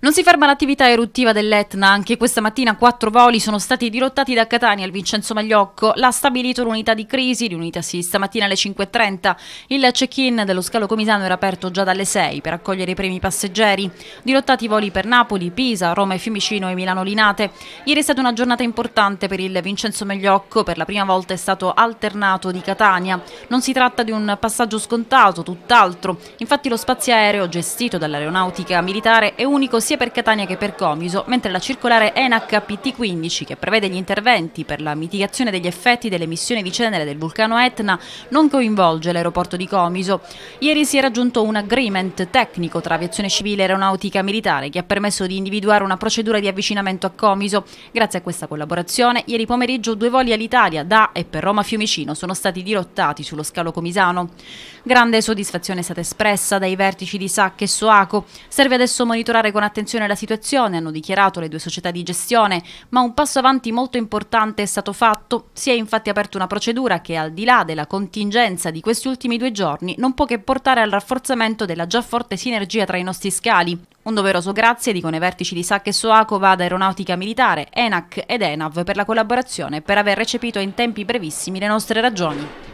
Non si ferma l'attività eruttiva dell'Etna, anche questa mattina quattro voli sono stati dirottati da Catania al Vincenzo Magliocco, l'ha stabilito l'unità di crisi riunitasi stamattina alle 5.30. Il check-in dello scalo comisano era aperto già dalle 6 per accogliere i primi passeggeri, dirottati i voli per Napoli, Pisa, Roma e Fiumicino e Milano Linate. Ieri è stata una giornata importante per il Vincenzo Magliocco, per la prima volta è stato alternato di Catania. Non si tratta di un passaggio scontato, tutt'altro, infatti lo spazio aereo gestito dall'aeronautica militare è unico sia per Catania che per Comiso, mentre la circolare ENAC PT15, che prevede gli interventi per la mitigazione degli effetti delle emissioni di cenere del vulcano Etna, non coinvolge l'aeroporto di Comiso. Ieri si è raggiunto un agreement tecnico tra aviazione civile e aeronautica militare che ha permesso di individuare una procedura di avvicinamento a Comiso. Grazie a questa collaborazione, ieri pomeriggio due voli all'Italia da e per Roma Fiumicino sono stati dirottati sullo scalo comisano. Grande soddisfazione è stata espressa dai vertici di SAC e Soaco. Serve adesso monitorare con attenzione attenzione alla situazione, hanno dichiarato le due società di gestione, ma un passo avanti molto importante è stato fatto. Si è infatti aperta una procedura che, al di là della contingenza di questi ultimi due giorni, non può che portare al rafforzamento della già forte sinergia tra i nostri scali. Un doveroso grazie dicono i vertici di SAC e Soacova ad Aeronautica Militare, ENAC ed ENAV per la collaborazione e per aver recepito in tempi brevissimi le nostre ragioni.